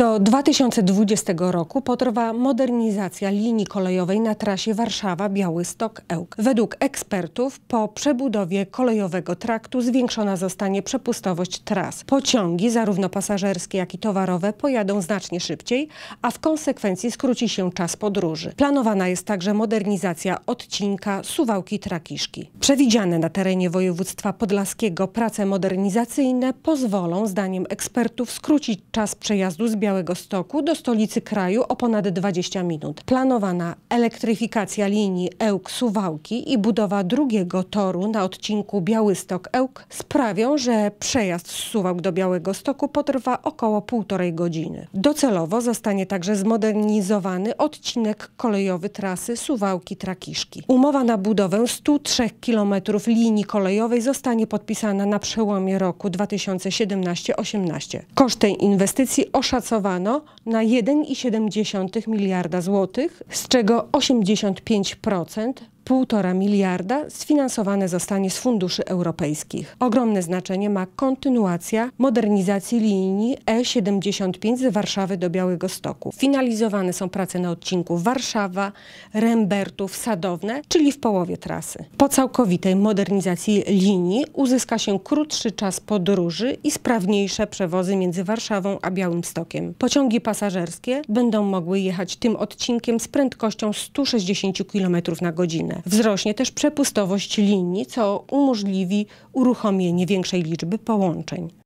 Do 2020 roku potrwa modernizacja linii kolejowej na trasie Warszawa-Białystok-Ełk. Według ekspertów po przebudowie kolejowego traktu zwiększona zostanie przepustowość tras. Pociągi, zarówno pasażerskie, jak i towarowe, pojadą znacznie szybciej, a w konsekwencji skróci się czas podróży. Planowana jest także modernizacja odcinka Suwałki-Trakiszki. Przewidziane na terenie województwa podlaskiego prace modernizacyjne pozwolą, zdaniem ekspertów, skrócić czas przejazdu z Białystok Białego Stoku do stolicy kraju o ponad 20 minut. Planowana elektryfikacja linii Ełk-Suwałki i budowa drugiego toru na odcinku Białystok-Ełk sprawią, że przejazd z Suwałk do Białego Stoku potrwa około półtorej godziny. Docelowo zostanie także zmodernizowany odcinek kolejowy trasy Suwałki-Trakiszki. Umowa na budowę 103 km linii kolejowej zostanie podpisana na przełomie roku 2017-18. Koszt tej inwestycji oszacowano szacowano na 1,7 miliarda złotych, z czego 85% 1,5 miliarda sfinansowane zostanie z funduszy europejskich. Ogromne znaczenie ma kontynuacja modernizacji linii E75 z Warszawy do Białego Stoku. Finalizowane są prace na odcinku Warszawa, Rembertów, Sadowne, czyli w połowie trasy. Po całkowitej modernizacji linii uzyska się krótszy czas podróży i sprawniejsze przewozy między Warszawą a Białymstokiem. Pociągi pasażerskie będą mogły jechać tym odcinkiem z prędkością 160 km na godzinę. Wzrośnie też przepustowość linii, co umożliwi uruchomienie większej liczby połączeń.